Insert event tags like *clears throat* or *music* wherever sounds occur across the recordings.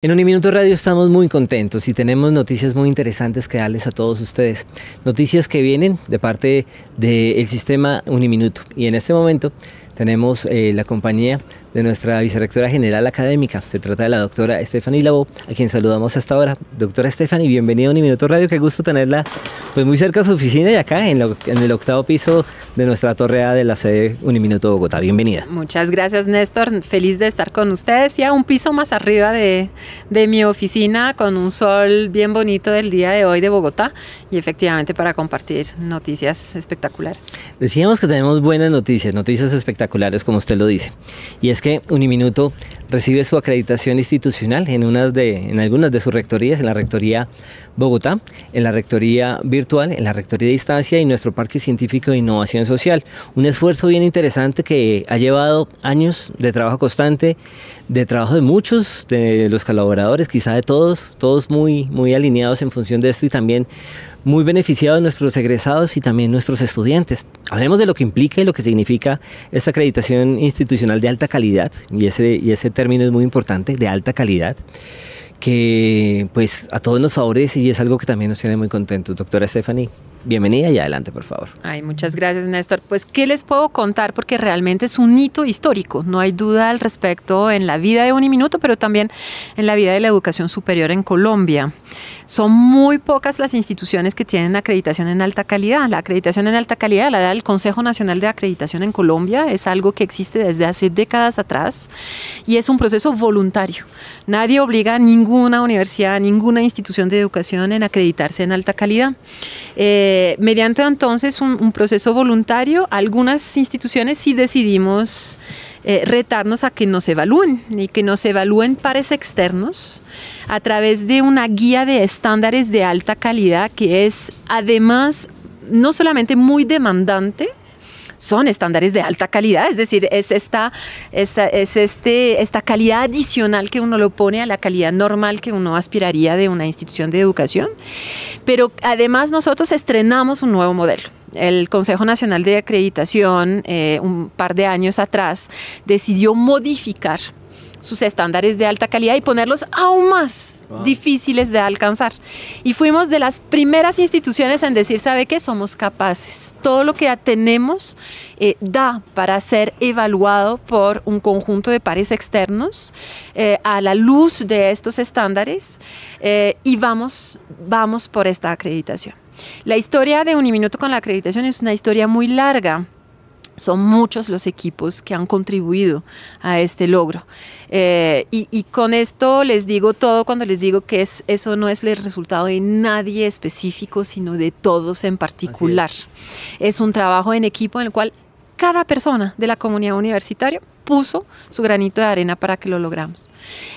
En Uniminuto Radio estamos muy contentos y tenemos noticias muy interesantes que darles a todos ustedes. Noticias que vienen de parte del sistema Uniminuto. Y en este momento tenemos eh, la compañía de nuestra vicerectora general académica. Se trata de la doctora Stephanie Labo, a quien saludamos hasta ahora. Doctora Stephanie, bienvenida a Uniminuto Radio, qué gusto tenerla pues muy cerca de su oficina y acá en, el octavo piso de nuestra torre de la sede Uniminuto Bogotá. Bienvenida. Muchas gracias Néstor, feliz de estar con ustedes ya un piso más arriba de, de mi oficina con un sol bien bonito del día de hoy de Bogotá y efectivamente para compartir noticias espectaculares. Decíamos que tenemos buenas noticias, noticias espectaculares como usted lo dice. Y es es que Uniminuto recibe su acreditación institucional en, unas de, en algunas de sus rectorías, en la Rectoría Bogotá, en la Rectoría Virtual, en la Rectoría de Distancia y nuestro Parque Científico de Innovación Social. Un esfuerzo bien interesante que ha llevado años de trabajo constante, de trabajo de muchos de los colaboradores, quizá de todos, todos muy, muy alineados en función de esto y también muy beneficiados nuestros egresados y también nuestros estudiantes. Hablemos de lo que implica y lo que significa esta acreditación institucional de alta calidad, y ese, y ese término es muy importante, de alta calidad que pues a todos nos favorece y es algo que también nos tiene muy contentos. Doctora Stephanie. Bienvenida y adelante, por favor. Ay, muchas gracias, Néstor. Pues, ¿qué les puedo contar? Porque realmente es un hito histórico, no hay duda al respecto en la vida de Uniminuto, pero también en la vida de la educación superior en Colombia. Son muy pocas las instituciones que tienen acreditación en alta calidad. La acreditación en alta calidad la da el Consejo Nacional de Acreditación en Colombia, es algo que existe desde hace décadas atrás y es un proceso voluntario. Nadie obliga a ninguna universidad, a ninguna institución de educación en acreditarse en alta calidad. Eh, eh, mediante entonces un, proceso voluntario, algunas instituciones sí decidimos eh, retarnos a que nos evalúen y que nos evalúen pares externos a través de una guía de estándares de alta calidad que es además no solamente muy demandante, son estándares de alta calidad, es decir, es esta, es, este, esta calidad adicional que uno lo pone a la calidad normal que uno aspiraría de una institución de educación. Pero además nosotros estrenamos un nuevo modelo el Consejo Nacional de Acreditación eh, un par de años atrás decidió modificar sus estándares de alta calidad y ponerlos aún más difíciles de alcanzar. Y fuimos de las primeras instituciones en decir, ¿sabe qué? Somos capaces. Todo lo que tenemos eh, da para ser evaluado por un conjunto de pares externos eh, a la luz de estos estándares eh, y vamos, vamos por esta acreditación. La historia de Un Minuto con la acreditación es una historia muy larga. Son muchos los equipos que han contribuido a este logro. Eh, y, con esto les digo todo cuando les digo que es, eso no es el resultado de nadie específico, sino de todos en particular. es un trabajo en equipo en el cual cada persona de la comunidad universitaria puso su granito de arena para que lo logramos.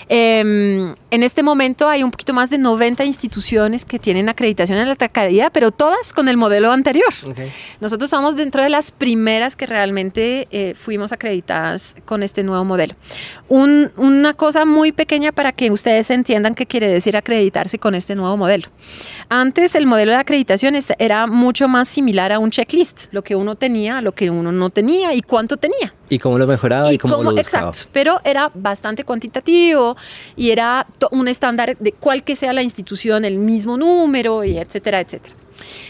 Em, en este momento hay un poquito más de 90 instituciones que tienen acreditación en la alcaldía, pero todas con el modelo anterior. Nosotros somos dentro de las primeras que realmente eh, fuimos acreditadas con este nuevo modelo. una cosa muy pequeña para que ustedes entiendan qué quiere decir acreditarse con este nuevo modelo. Antes el modelo de acreditación era mucho más similar a un checklist, lo que uno tenía, lo que uno no tenía y cuánto tenía. Y cómo lo mejoraba y, y cómo, lo buscaba. Exacto, pero era bastante cuantitativo y era un estándar de cual que sea la institución, el mismo número, y etcétera, etcétera.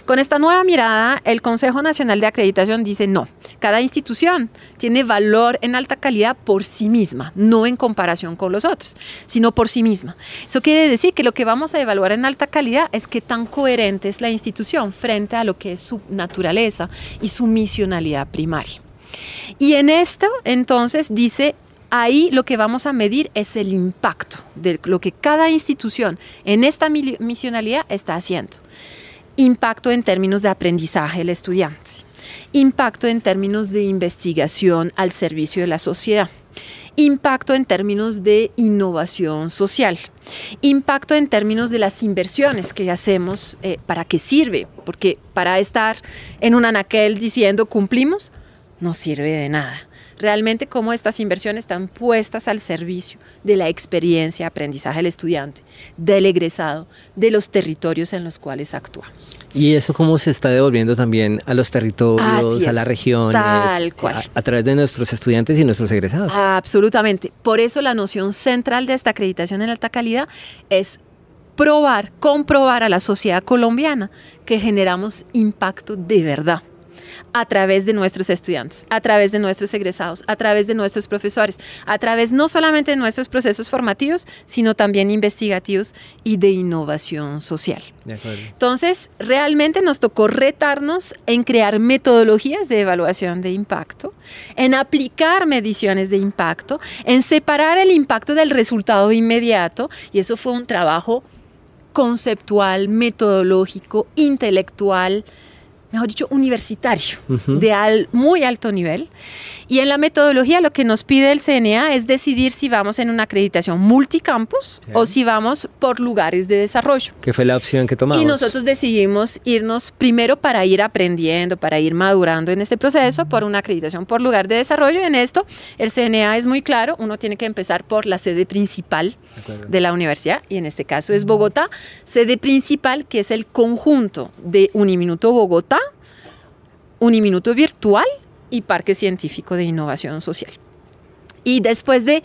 Con esta nueva mirada, el Consejo Nacional de Acreditación dice no, cada institución tiene valor en alta calidad por sí misma, no en comparación con los otros, sino por sí misma. Eso quiere decir que lo que vamos a evaluar en alta calidad es qué tan coherente es la institución frente a lo que es su naturaleza y su misionalidad primaria. Y en esto, entonces, dice, ahí lo que vamos a medir es el impacto de lo que cada institución en esta misionalidad está haciendo. Impacto en términos de aprendizaje del estudiante, impacto en términos de investigación al servicio de la sociedad, impacto en términos de innovación social, impacto en términos de las inversiones que hacemos, eh, para qué sirve, porque para estar en un anaquel diciendo cumplimos, no sirve de nada. Realmente cómo estas inversiones están puestas al servicio de la experiencia, aprendizaje del estudiante, del egresado, de los territorios en los cuales actuamos. Y eso cómo se está devolviendo también a los territorios, a las regiones, cual. a, través de nuestros estudiantes y nuestros egresados. Absolutamente. Por eso la noción central de esta acreditación en alta calidad es probar, comprobar a la sociedad colombiana que generamos impacto de verdad a través de nuestros estudiantes, a través de nuestros egresados, a través de nuestros profesores, a través no solamente de nuestros procesos formativos, sino también investigativos y de innovación social. Entonces, realmente nos tocó retarnos en crear metodologías de evaluación de impacto, en aplicar mediciones de impacto, en separar el impacto del resultado inmediato, y eso fue un trabajo conceptual, metodológico, intelectual, mejor dicho, universitario, de al, muy alto nivel. Y en la metodología lo que nos pide el CNA es decidir si vamos en una acreditación multicampus o si vamos por lugares de desarrollo. qué fue la opción que tomamos. Y nosotros decidimos irnos primero para ir aprendiendo, para ir madurando en este proceso, por una acreditación por lugar de desarrollo. En esto, el CNA es muy claro, uno tiene que empezar por la sede principal de la universidad, y en este caso es Bogotá, sede principal que es el conjunto de Uniminuto Bogotá, Uniminuto Virtual y Parque Científico de Innovación Social. Y después de,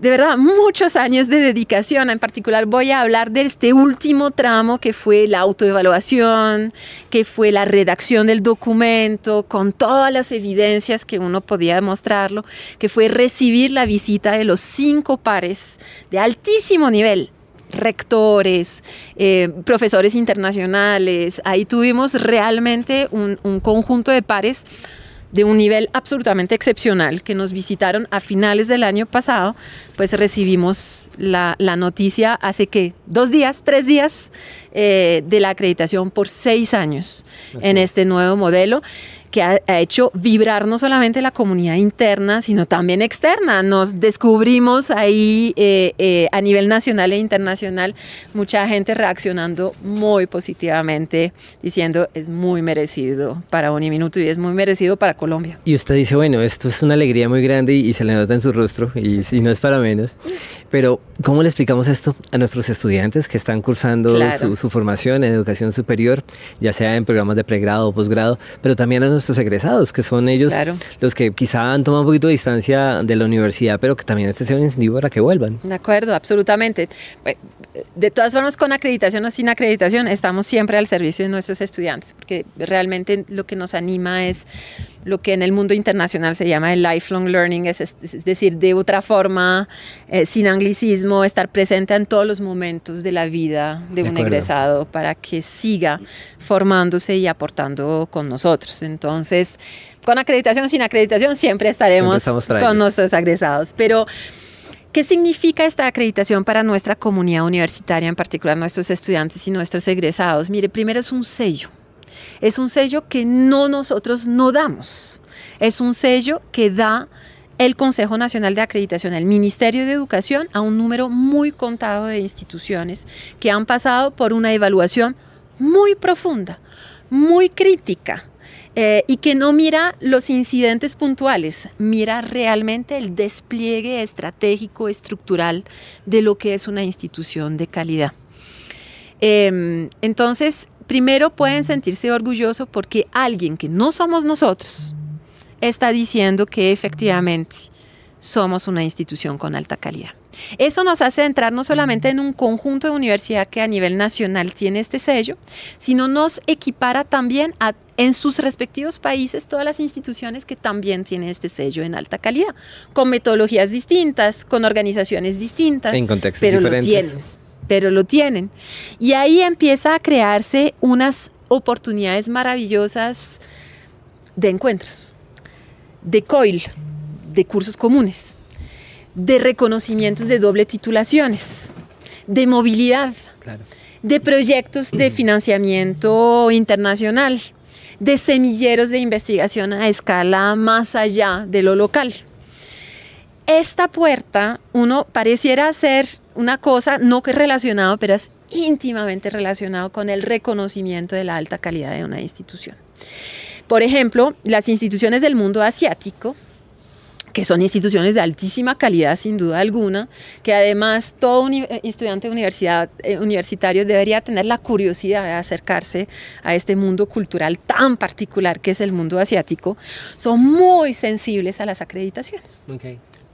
de verdad, muchos años de dedicación, en particular voy a hablar de este último tramo que fue la autoevaluación, que fue la redacción del documento, con todas las evidencias que uno podía demostrarlo, que fue recibir la visita de los cinco pares de altísimo nivel rectores, eh, profesores internacionales. Ahí tuvimos realmente un, conjunto de pares de un nivel absolutamente excepcional que nos visitaron a finales del año pasado, pues recibimos la, noticia hace que dos días, tres días eh, de la acreditación por seis años en este nuevo modelo que ha, hecho vibrar no solamente la comunidad interna, sino también externa. Nos descubrimos ahí eh, eh, a nivel nacional e internacional mucha gente reaccionando muy positivamente, diciendo es muy merecido para minuto y es muy merecido para Colombia. Y usted dice, bueno, esto es una alegría muy grande y, se le nota en su rostro y, no es para menos. Pero, ¿cómo le explicamos esto a nuestros estudiantes que están cursando su, su formación en educación superior, ya sea en programas de pregrado o posgrado, pero también a nuestros egresados, que son ellos los que quizá han tomado un poquito de distancia de la universidad, pero que también este sea un incentivo para que vuelvan. De acuerdo, absolutamente. Eh, de todas formas, con acreditación o sin acreditación, estamos siempre al servicio de nuestros estudiantes, porque realmente lo que nos anima es lo que en el mundo internacional se llama el lifelong learning, es, decir, de otra forma, eh, sin anglicismo, estar presente en todos los momentos de la vida de, un egresado para que siga formándose y aportando con nosotros. Entonces, con acreditación, sin acreditación, siempre estaremos con nuestros egresados. Pero, ¿Qué significa esta acreditación para nuestra comunidad universitaria, en particular nuestros estudiantes y nuestros egresados? Mire, primero es un sello, es un sello que no nosotros no damos. Es un sello que da el Consejo Nacional de Acreditación, el Ministerio de Educación, a un número muy contado de instituciones que han pasado por una evaluación muy profunda, muy crítica, eh, y que no mira los incidentes puntuales, mira realmente el despliegue estratégico, estructural de lo que es una institución de calidad. Em, entonces, primero pueden sentirse orgullosos porque alguien que no somos nosotros está diciendo que efectivamente somos una institución con alta calidad. Eso nos hace entrar no solamente en un conjunto de universidad que a nivel nacional tiene este sello, sino nos equipara también en sus respectivos países todas las instituciones que también tienen este sello en alta calidad, con metodologías distintas, con organizaciones distintas, en contextos pero diferentes. Lo tienen pero lo tienen. Y ahí empieza a crearse unas oportunidades maravillosas de encuentros, de COIL, de cursos comunes, de reconocimientos de doble titulaciones, de movilidad, de proyectos de *clears throat* financiamiento internacional, de semilleros de investigación a escala más allá de lo local esta puerta, uno pareciera ser una cosa no relacionada, pero es íntimamente relacionado con el reconocimiento de la alta calidad de una institución. Por ejemplo, las instituciones del mundo asiático, que son instituciones de altísima calidad sin duda alguna, que además todo eh, estudiante eh, universitario debería tener la curiosidad de acercarse a este mundo cultural tan particular que es el mundo asiático, son muy sensibles a las acreditaciones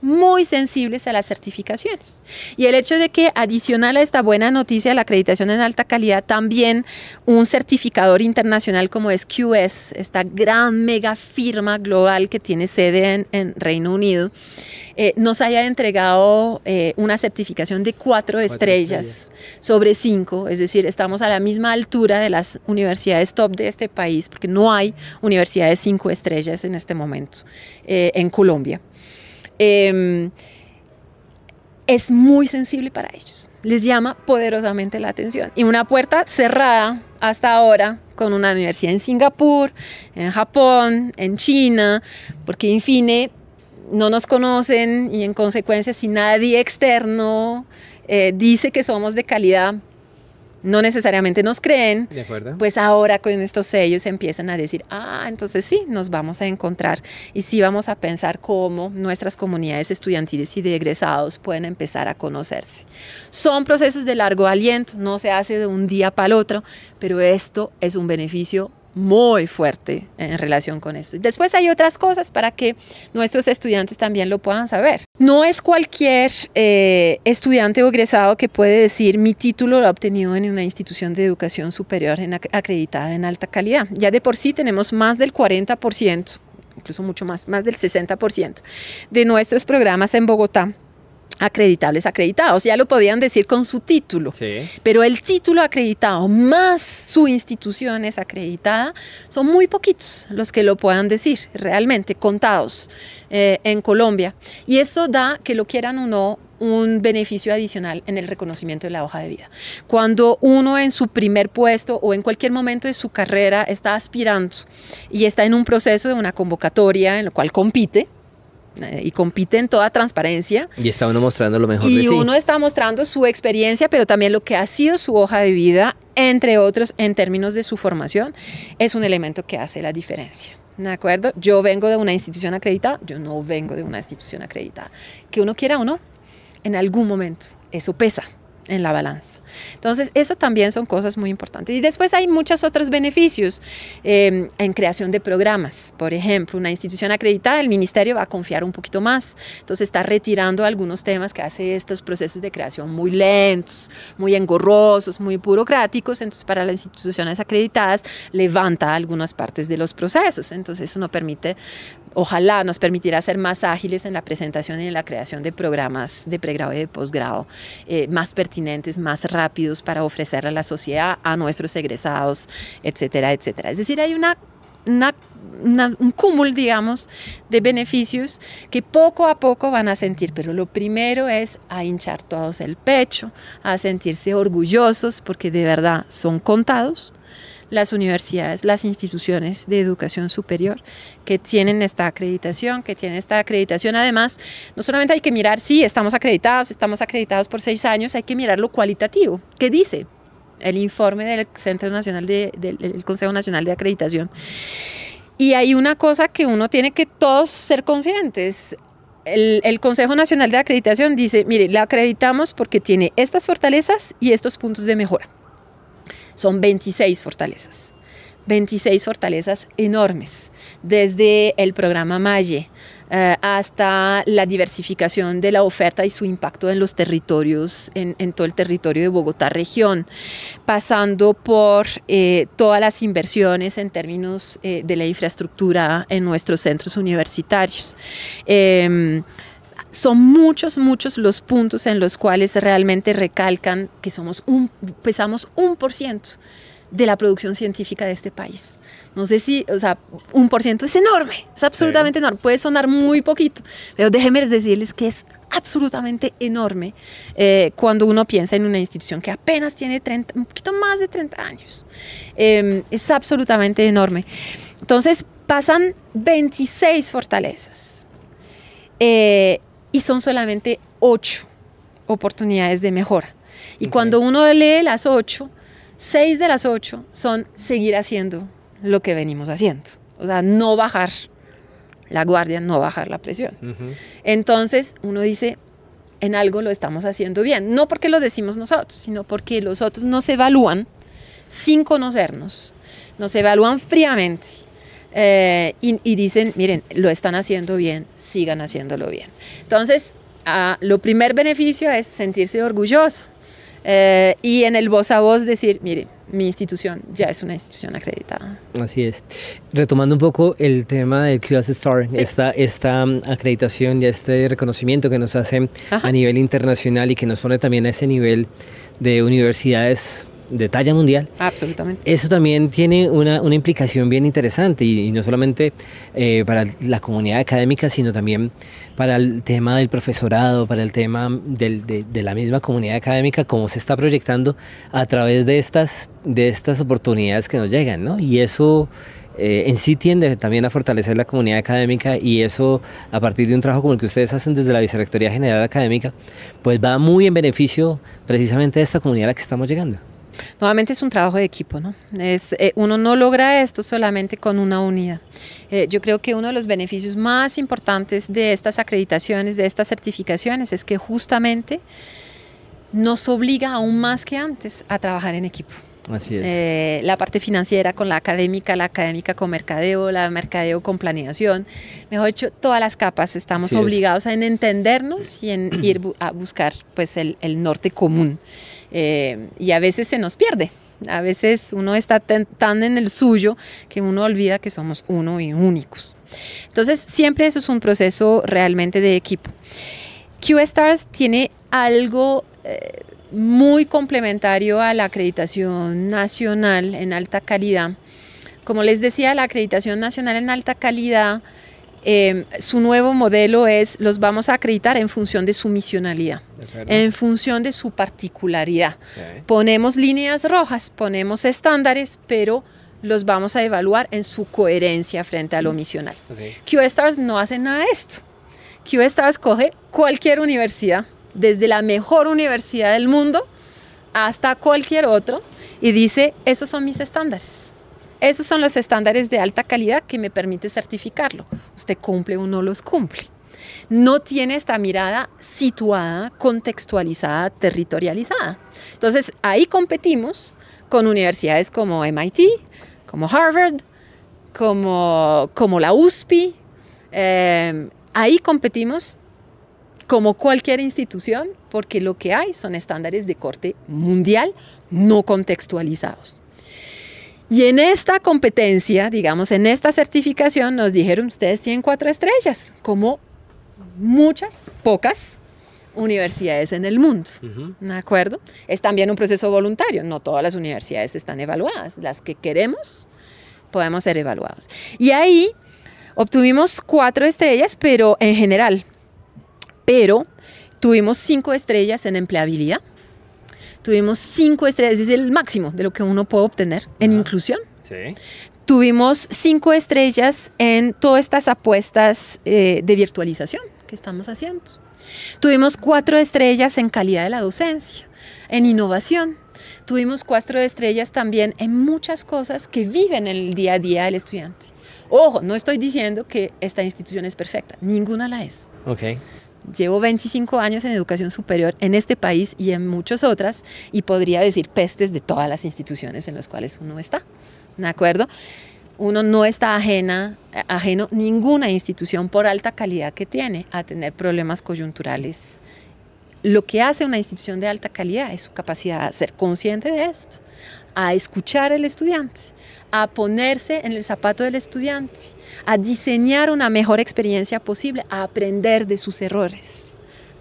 muy sensibles a las certificaciones. Y el hecho de que adicional a esta buena noticia, de la acreditación en alta calidad, también un certificador internacional como es QS, esta gran mega firma global que tiene sede en, Reino Unido, eh, nos haya entregado eh, una certificación de cuatro, estrellas, sobre cinco, es decir, estamos a la misma altura de las universidades top de este país, porque no hay universidades cinco estrellas en este momento eh, en Colombia. Em, es muy sensible para ellos. Les llama poderosamente la atención. Y una puerta cerrada hasta ahora con una universidad en Singapur, en Japón, en China, porque en fin, no nos conocen y en consecuencia si nadie externo eh, dice que somos de calidad, no necesariamente nos creen, pues ahora con estos sellos empiezan a decir, ah, entonces sí, nos vamos a encontrar y sí vamos a pensar cómo nuestras comunidades estudiantiles y de egresados pueden empezar a conocerse. Son procesos de largo aliento, no se hace de un día para el otro, pero esto es un beneficio muy fuerte en relación con esto. Después hay otras cosas para que nuestros estudiantes también lo puedan saber. No es cualquier eh, estudiante o egresado que puede decir mi título lo ha obtenido en una institución de educación superior acreditada en alta calidad. Ya de por sí tenemos más del 40%, incluso mucho más, más del 60% de nuestros programas en Bogotá acreditables acreditados. Ya lo podían decir con su título, pero el título acreditado más su institución es acreditada, son muy poquitos los que lo puedan decir, realmente contados eh, en Colombia. Y eso da, que lo quieran o no, un beneficio adicional en el reconocimiento de la hoja de vida. Cuando uno en su primer puesto o en cualquier momento de su carrera está aspirando y está en un proceso de una convocatoria en lo cual compite, eh, y compite en toda transparencia. Y está uno mostrando lo mejor de sí. Y uno está mostrando su experiencia, pero también lo que ha sido su hoja de vida, entre otros, en términos de su formación, es un elemento que hace la diferencia. ¿De acuerdo? Yo vengo de una institución acreditada, yo no vengo de una institución acreditada. Que uno quiera o no, en algún momento eso pesa en la balanza. Entonces, eso también son cosas muy importantes. Y después hay muchos otros beneficios em, en creación de programas. Por ejemplo, una institución acreditada, el ministerio va a confiar un poquito más. Entonces, está retirando algunos temas que hace estos procesos de creación muy lentos, muy engorrosos, muy burocráticos. Entonces, para las instituciones acreditadas, levanta algunas partes de los procesos. Entonces, eso no permite ojalá nos permitirá ser más ágiles en la presentación y en la creación de programas de pregrado y de posgrado, eh, más pertinentes, más rápidos para ofrecer a la sociedad, a nuestros egresados, etcétera, etcétera. Es decir, hay un cúmulo, digamos, de beneficios que poco a poco van a sentir, pero lo primero es a hinchar todos el pecho, a sentirse orgullosos, porque de verdad son contados, las universidades, las instituciones de educación superior que tienen esta acreditación, que tienen esta acreditación. Además, no solamente hay que mirar si estamos acreditados, estamos acreditados por seis años, hay que mirar lo cualitativo. ¿Qué dice el informe del Centro Nacional Consejo Nacional de Acreditación? Y hay una cosa que uno tiene que todos ser conscientes. el, Consejo Nacional de Acreditación dice, mire, la acreditamos porque tiene estas fortalezas y estos puntos de mejora. Son 26 fortalezas. 26 fortalezas enormes, desde el programa Malle eh, hasta la diversificación de la oferta y su impacto en los territorios, en, todo el territorio de Bogotá región, pasando por eh, todas las inversiones en términos eh, de la infraestructura en nuestros centros universitarios. Em, son muchos, muchos los puntos en los cuales realmente recalcan que somos un, pesamos un por ciento de la producción científica de este país. No sé si, o sea, un por ciento es enorme, es absolutamente enorme, puede sonar muy poquito, pero déjenme decirles que es absolutamente enorme eh, cuando uno piensa en una institución que apenas tiene un poquito más de 30 años. Em, es absolutamente enorme. Entonces pasan 26 fortalezas. Eh, y son solamente ocho oportunidades de mejora. Y cuando uno lee las ocho, seis de las ocho son seguir haciendo lo que venimos haciendo. O sea, no bajar la guardia, no bajar la presión. Entonces uno dice, en algo lo estamos haciendo bien. No porque lo decimos nosotros, sino porque los otros nos evalúan sin conocernos, nos evalúan fríamente eh, y, dicen, miren, lo están haciendo bien, sigan haciéndolo bien. Entonces, lo primer beneficio es sentirse orgulloso eh, y en el voz a voz decir, miren, mi institución ya es una institución acreditada. Así es. Retomando un poco el tema del QS Star, esta, esta acreditación y este reconocimiento que nos hacen a nivel internacional y que nos pone también a ese nivel de universidades de talla mundial. Absolutamente. Eso también tiene una, implicación bien interesante y, no solamente eh, para la comunidad académica, sino también para el tema del profesorado, para el tema de, la misma comunidad académica, cómo se está proyectando a través de estas, de estas oportunidades que nos llegan, Y eso... Eh, en sí tiende también a fortalecer la comunidad académica y eso a partir de un trabajo como el que ustedes hacen desde la Vicerrectoría General Académica, pues va muy en beneficio precisamente de esta comunidad a la que estamos llegando. Nuevamente es un trabajo de equipo, ¿no? Eh, uno no logra esto solamente con una unidad. Eh, yo creo que uno de los beneficios más importantes de estas acreditaciones, de estas certificaciones, es que justamente nos obliga aún más que antes a trabajar en equipo. Así es. Eh, la parte financiera con la académica, la académica con mercadeo, la mercadeo con planeación. Mejor dicho, todas las capas estamos obligados a entendernos y en ir a buscar pues, el norte común y a veces se nos pierde. A veces uno está tan en el suyo que uno olvida que somos uno y únicos. Entonces, siempre eso es un proceso realmente de equipo. QSTARS tiene algo eh, muy complementario a la acreditación nacional en alta calidad. Como les decía, la acreditación nacional en alta calidad Em, su nuevo modelo es, los vamos a acreditar en función de su misionalidad, en función de su particularidad. Ponemos líneas rojas, ponemos estándares, pero los vamos a evaluar en su coherencia frente a lo misional. Okay. QStars no hace nada de esto. QStars coge cualquier universidad, desde la mejor universidad del mundo hasta cualquier otro, y dice, esos son mis estándares esos son los estándares de alta calidad que me permite certificarlo. Usted cumple o no los cumple. No tiene esta mirada situada, contextualizada, territorializada. Entonces ahí competimos con universidades como MIT, como Harvard, como, como la USP. Em, ahí competimos como cualquier institución porque lo que hay son estándares de corte mundial no contextualizados. Y en esta competencia, digamos, en esta certificación, nos dijeron, ustedes tienen cuatro estrellas, como muchas, pocas universidades en el mundo. ¿De acuerdo? Es también un proceso voluntario, no todas las universidades están evaluadas, las que queremos podemos ser evaluados. Y ahí obtuvimos cuatro estrellas, pero en general, pero tuvimos cinco estrellas en empleabilidad Tuvimos cinco estrellas, es el máximo de lo que uno puede obtener en inclusión. Tuvimos cinco estrellas en todas estas apuestas eh, de virtualización que estamos haciendo. Tuvimos cuatro estrellas en calidad de la docencia, en innovación. Tuvimos cuatro estrellas también en muchas cosas que viven el día a día del estudiante. Ojo, no estoy diciendo que esta institución es perfecta, ninguna la es. Okay. Llevo 25 años en educación superior en este país y en muchas otras y podría decir pestes de todas las instituciones en las cuales uno está. ¿De acuerdo? Uno no está ajena, ajeno ninguna institución por alta calidad que tiene a tener problemas coyunturales. Lo que hace una institución de alta calidad es su capacidad de ser consciente de esto, a escuchar al estudiante, a ponerse en el zapato del estudiante, a diseñar una mejor experiencia posible, a aprender de sus errores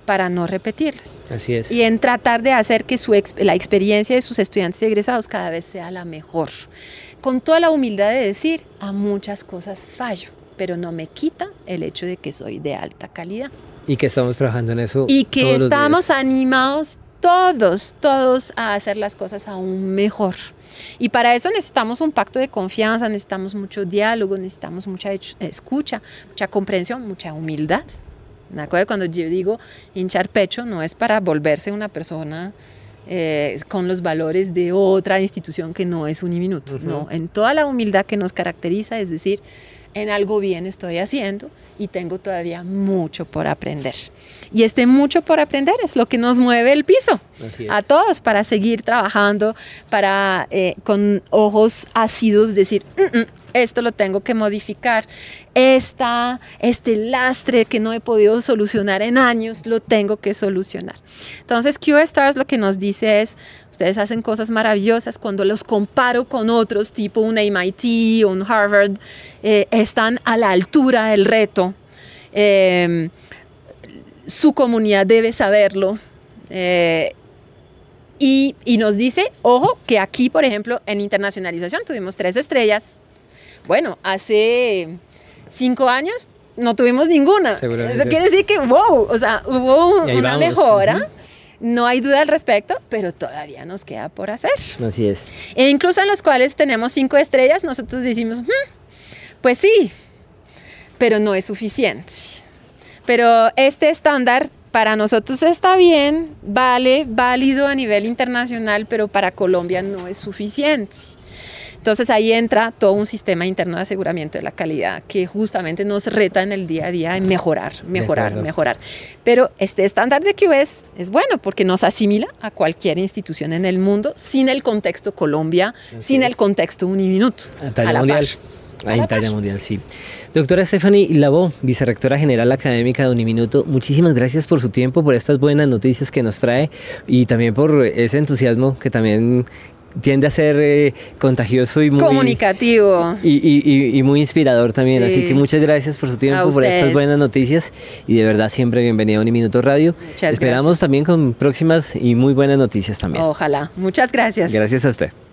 para no repetirlos. Así es. Y en tratar de hacer que la experiencia de sus estudiantes egresados cada vez sea la mejor. Con toda la humildad de decir, a muchas cosas fallo, pero no me quita el hecho de que soy de alta calidad. Y que estamos trabajando en eso. Y que estamos los animados todos, todos a hacer las cosas aún mejor. Y para eso necesitamos un pacto de confianza, necesitamos mucho diálogo, necesitamos mucha escucha, mucha comprensión, mucha humildad. ¿De acuerdo? Cuando yo digo hinchar pecho, no es para volverse una persona eh, con los valores de otra institución que no es un minuto, No, en toda la humildad que nos caracteriza, es decir, en algo bien estoy haciendo y tengo todavía mucho por aprender. Y este mucho por aprender es lo que nos mueve el piso a todos para seguir trabajando, para eh, con ojos ácidos decir, mm, mm, esto lo tengo que modificar, Esta, este lastre que no he podido solucionar en años, lo tengo que solucionar. Entonces, Q-Stars lo que nos dice es, ustedes hacen cosas maravillosas cuando los comparo con otros, tipo un MIT o un Harvard, eh, están a la altura del reto. Em, su comunidad debe saberlo. Eh, y, y, nos dice, ojo, que aquí, por ejemplo, en internacionalización tuvimos tres estrellas, bueno, hace cinco años no tuvimos ninguna. Eso quiere decir que, wow, o sea, hubo una mejora. No hay duda al respecto, pero todavía nos queda por hacer. Así es. E incluso en los cuales tenemos cinco estrellas, nosotros decimos, hmm, pues sí, pero no es suficiente. Pero este estándar para nosotros está bien, vale, válido a nivel internacional, pero para Colombia no es suficiente. Entonces ahí entra todo un sistema interno de aseguramiento de la calidad que justamente nos reta en el día a día en mejorar, mejorar, mejorar. Pero este estándar de QS es bueno porque nos asimila a cualquier institución en el mundo sin el contexto Colombia, sin el contexto Uniminuto. A talla la mundial. a talla mundial, sí. Doctora Stephanie Labó, vicerectora general académica de Uniminuto, muchísimas gracias por su tiempo, por estas buenas noticias que nos trae y también por ese entusiasmo que también tiende a ser eh, contagioso y muy comunicativo y, muy inspirador también. Así que muchas gracias por su tiempo, por estas buenas noticias y de verdad siempre bienvenido a Uniminuto Radio. Esperamos también con próximas y muy buenas noticias también. Ojalá. Muchas gracias. Gracias a usted.